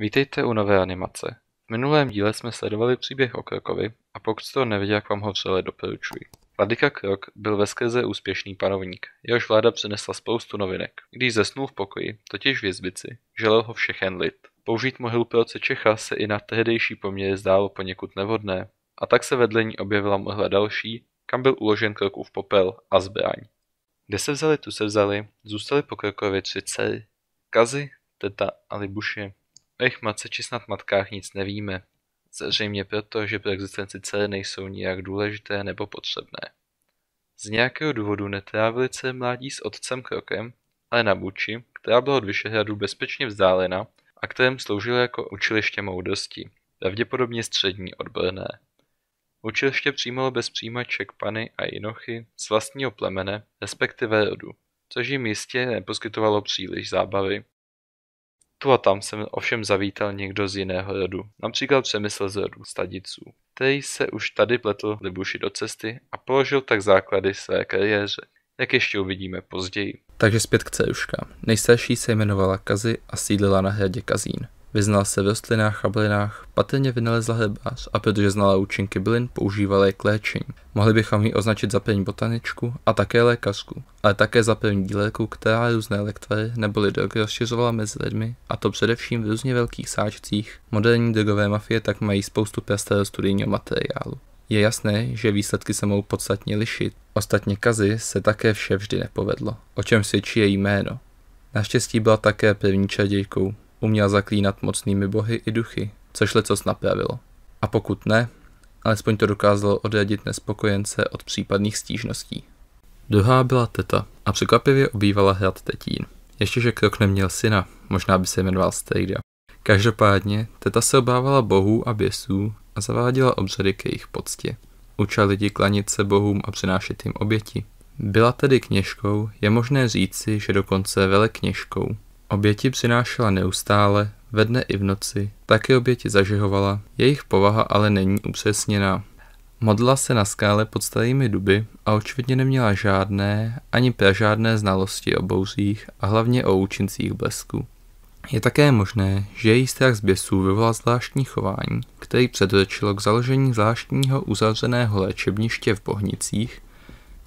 Vítejte u nové animace. V minulém díle jsme sledovali příběh o Krokovi a pokud jste ho neviděl, jak vám ho vřele doporučuji. Vladyka Krok byl skrze úspěšný panovník, jehož vláda přinesla spoustu novinek. Když zesnul v pokoji, totiž v jezbici, želel ho všechen lid. Použít mohyl proce Čecha se i na tehdejší poměry zdálo poněkud nevhodné, a tak se vedle ní objevila mohla další, kam byl uložen Krokův popel a zbraň. Kde se vzali, tu se vzali, zůstali po Krokovi tři dcery. Kazy, Teta a Libuše. O jejich matce či snad matkách nic nevíme. Zřejmě proto, že pro existenci dcery nejsou nijak důležité nebo potřebné. Z nějakého důvodu netrávili se mládí s otcem Krokem, ale na Buči, která byla od Vyšehradu bezpečně vzdálena a kterém sloužila jako učiliště moudrosti, pravděpodobně střední odborné. Učiliště přijímalo bez přijímaček pany a jinochy z vlastního plemene, respektive rodu, což jim jistě neposkytovalo příliš zábavy tu a tam jsem ovšem zavítal někdo z jiného rodu, například Přemysl z rodu Stadiců, který se už tady pletl Libuši do cesty a položil tak základy své kariéře, jak ještě uvidíme později. Takže zpět k Ceruška. Nejstarší se jmenovala Kazy a sídlila na hradě Kazín. Vyznal se v rostlinách a bylinách, patrně vynalezla hrbář a protože znala účinky bylin, používala je k léčení. Mohli bychom ji označit za první botaničku a také lékařku, ale také za první dílelku, která různé lektvary nebo drog rozšiřovala mezi lidmi, a to především v různě velkých sáčcích. Moderní drogové mafie tak mají spoustu prastarého studijního materiálu. Je jasné, že výsledky se mohou podstatně lišit. Ostatně kazy se také vše vždy nepovedlo, o čem svědčí její jméno. Naštěstí byla také první čadějkou, uměla zaklínat mocnými bohy i duchy, což lecos napravilo. A pokud ne, Alespoň to dokázalo odradit nespokojence od případných stížností. Druhá byla teta a překvapivě obývala hrad Tetín. Ještě, že krok neměl syna, možná by se jmenoval Strejda. Každopádně, teta se obávala bohů a běsů a zaváděla obřady k jejich poctě. Učila lidi klanit se bohům a přinášet jim oběti. Byla tedy kněžkou, je možné říci, že dokonce velekněžkou. Oběti přinášela neustále ve dne i v noci, také oběti zažehovala, jejich povaha ale není upřesněná. Modla se na skále pod starými duby a očividně neměla žádné ani pražádné znalosti o bouřích a hlavně o účincích blesku. Je také možné, že její strach z běsů vyvolal zvláštní chování, který předrčilo k založení zvláštního uzavřeného léčebniště v Bohnicích,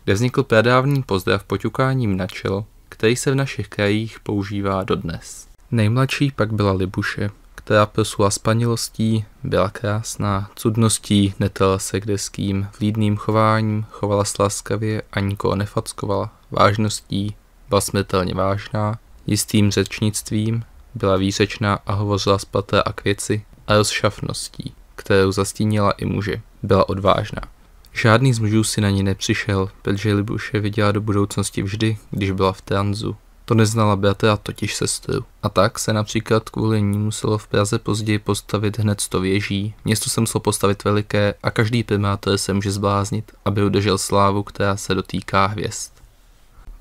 kde vznikl pradávný pozdrav poťukáním na čelo, který se v našich krajích používá dodnes. Nejmladší pak byla Libuše, která prosula spanilostí, byla krásná, cudností, netala se kde s kým, vlídným chováním, chovala se laskavě a nikoho nefackovala, vážností, byla smrtelně vážná, jistým řečnictvím, byla výřečná a hovořila z paté a kvěci, a rozšafností, kterou zastínila i muže, byla odvážná. Žádný z mužů si na ní nepřišel, protože Libuše viděla do budoucnosti vždy, když byla v tranzu, to neznala Beata totiž sestru. A tak se například kvůli ní muselo v Praze později postavit hned sto věží, město se muselo postavit veliké a každý primátor se může zbláznit, aby udržel slávu, která se dotýká hvězd.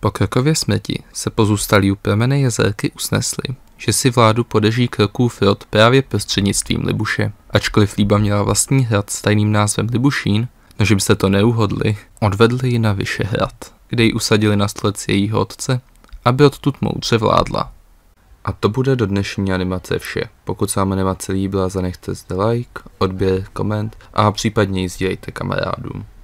Po Krakově smrti se pozůstalí u pramene jezerky usnesli, že si vládu podeží kroků rod právě prostřednictvím Libuše. Ačkoliv Líba měla vlastní hrad s tajným názvem Libušín, než no, by se to neuhodli, odvedli ji na Vyšehrad, kde ji usadili na stolec jejího otce aby odtud moudře vládla. A to bude do dnešní animace vše. Pokud se vám animace líbila, zanechte zde like, odběr, koment a případně ji sdílejte kamarádům.